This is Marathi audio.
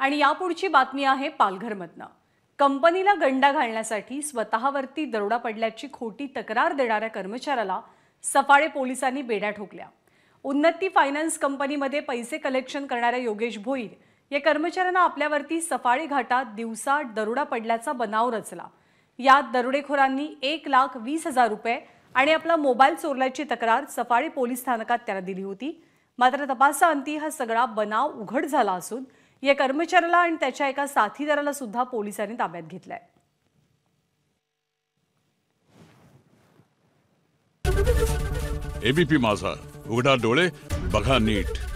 आणि यापुढची बातमी आहे पालघरमधनं कंपनीला गंडा घालण्यासाठी स्वतःवरती दरोडा पडल्याची खोटी तक्रार देणाऱ्या कर्मचाऱ्याला सफाळे पोलिसांनी बेड्या ठोकल्या उन्नती फायनान्स कंपनीमध्ये पैसे कलेक्शन करणाऱ्या योगेश भोईर या कर्मचाऱ्यांना आपल्यावरती सफाळे घाटात दिवसा दरोडा पडल्याचा बनाव रचला यात दरोडेखोरांनी एक लाख वीस हजार रुपये आणि आपला मोबाईल चोरल्याची तक्रार सफाळे पोलीस स्थानकात त्याला दिली होती मात्र तपासाअंती हा सगळा बनाव उघड झाला असून या कर्मचाऱ्याला आणि त्याच्या एका साथीदाराला सुद्धा पोलिसांनी ताब्यात घेतलाय एबीपी माझा उघडा डोळे बघा नीट